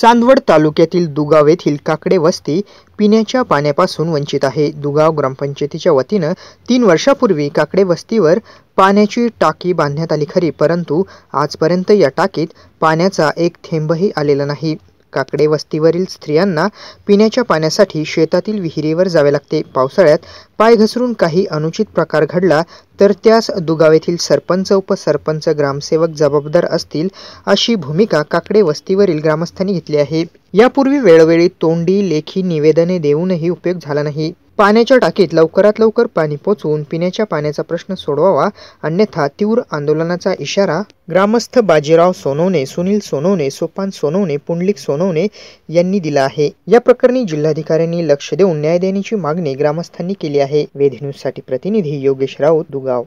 चांदवड तालुक्यातील दुगाव येथील काकडे वस्ती पिण्याच्या पाण्यापासून वंचित आहे दुगाव ग्रामपंचायतीच्या वतीनं तीन वर्षापूर्वी काकडे वस्तीवर पाण्याची टाकी बांधण्यात आली खरी परंतु आजपर्यंत या टाकीत पाण्याचा एक थेंबही आलेला नाही काकडे वस्तीवरील स्त्रियांना पिण्याच्या पाण्यासाठी शेतातील विहिरीवर जावे लागते पावसाळ्यात पाय घसरून काही अनुचित प्रकार घडला तर त्यास दुगावेतील सरपंच उपसरपंच ग्रामसेवक जबाबदार असतील अशी भूमिका काकडे वस्तीवरील ग्रामस्थांनी घेतली आहे यापूर्वी वेळोवेळी तोंडी लेखी निवेदने देऊनही उपयोग झाला नाही पाण्याच्या टाकीत लवकरात लवकर पाणी पोचवून पिण्याच्या पाण्याचा प्रश्न सोडवावा अन्यथा तीव्र आंदोलनाचा इशारा ग्रामस्थ बाजीराव सोनवणे सुनील सोनवणे सोपान सोनवणे पुंडलिक सोनवणे यांनी दिला आहे या प्रकरणी जिल्हाधिकाऱ्यांनी लक्ष देऊन न्याय देण्याची मागणी ग्रामस्थांनी केली आहे वेध साठी प्रतिनिधी योगेश राऊत दुगाव